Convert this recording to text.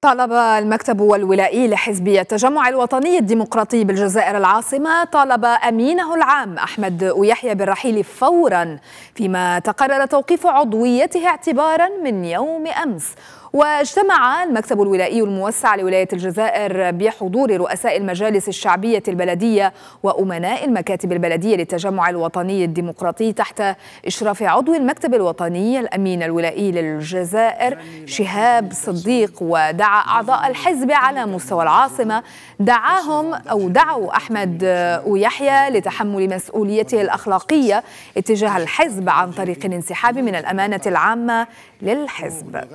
طالب المكتب الولائي لحزب التجمع الوطني الديمقراطي بالجزائر العاصمة طالب أمينه العام أحمد ويحيى بالرحيل فورا فيما تقرر توقيف عضويته اعتبارا من يوم أمس واجتمع المكتب الولائي الموسع لولاية الجزائر بحضور رؤساء المجالس الشعبية البلدية وأمناء المكاتب البلدية للتجمع الوطني الديمقراطي تحت إشراف عضو المكتب الوطني الأمين الولائي للجزائر شهاب صديق ودعا أعضاء الحزب على مستوى العاصمة دعاهم أو دعوا أحمد ويحيى لتحمل مسؤوليته الأخلاقية اتجاه الحزب عن طريق الانسحاب من الأمانة العامة للحزب